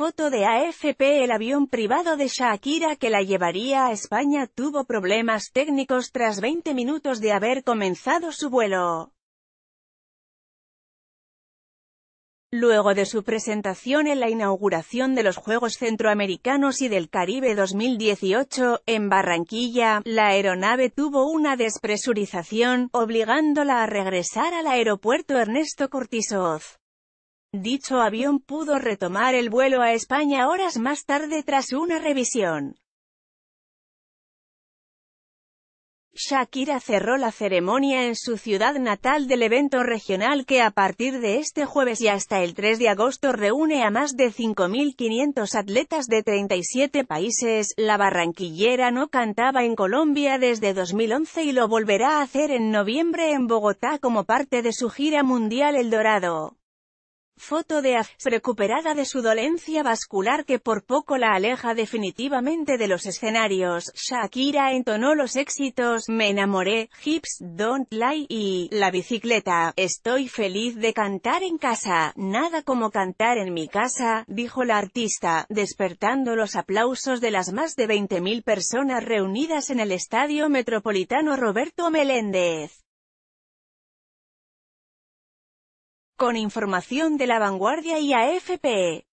foto de AFP El avión privado de Shakira que la llevaría a España tuvo problemas técnicos tras 20 minutos de haber comenzado su vuelo. Luego de su presentación en la inauguración de los Juegos Centroamericanos y del Caribe 2018, en Barranquilla, la aeronave tuvo una despresurización, obligándola a regresar al aeropuerto Ernesto Cortisoz. Dicho avión pudo retomar el vuelo a España horas más tarde tras una revisión. Shakira cerró la ceremonia en su ciudad natal del evento regional que a partir de este jueves y hasta el 3 de agosto reúne a más de 5.500 atletas de 37 países. La barranquillera no cantaba en Colombia desde 2011 y lo volverá a hacer en noviembre en Bogotá como parte de su gira mundial El Dorado. Foto de recuperada de su dolencia vascular que por poco la aleja definitivamente de los escenarios, Shakira entonó los éxitos Me enamoré, Hips Don't Lie y La bicicleta. Estoy feliz de cantar en casa, nada como cantar en mi casa, dijo la artista, despertando los aplausos de las más de 20.000 personas reunidas en el Estadio Metropolitano Roberto Meléndez. con información de la vanguardia y AFP. E.